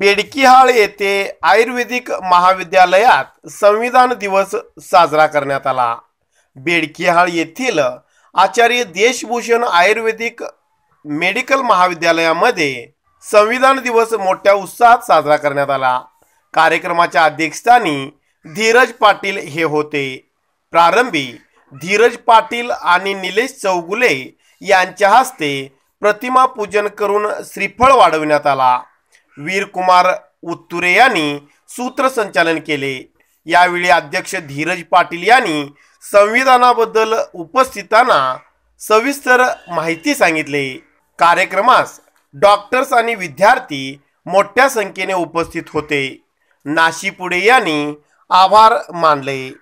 बेडकीहाळ येथे आयुर्वेदिक महाविद्यालयात संविधान दिवस साजरा करण्यात आला बेडकीहाळ येथील आचार्य देशभूषण आयुर्वेदिक मेडिकल महाविद्यालयामध्ये संविधान दिवस मोठ्या उत्साहात साजरा करण्यात आला कार्यक्रमाच्या अध्यक्षस्थानी धीरज पाटील हे होते प्रारंभी धीरज पाटील आणि निलेश चौगुले यांच्या हस्ते प्रतिमा पूजन करून श्रीफळ वाढविण्यात आला वीरकुमार उत्तुरे यांनी सूत्रसंचालन केले यावेळी अध्यक्ष धीरज पाटील यांनी संविधानाबद्दल उपस्थितांना सविस्तर माहिती सांगितले कार्यक्रमास डॉक्टर्स आणि विद्यार्थी मोठ्या संख्येने उपस्थित होते नाशी पुढे यांनी आभार मानले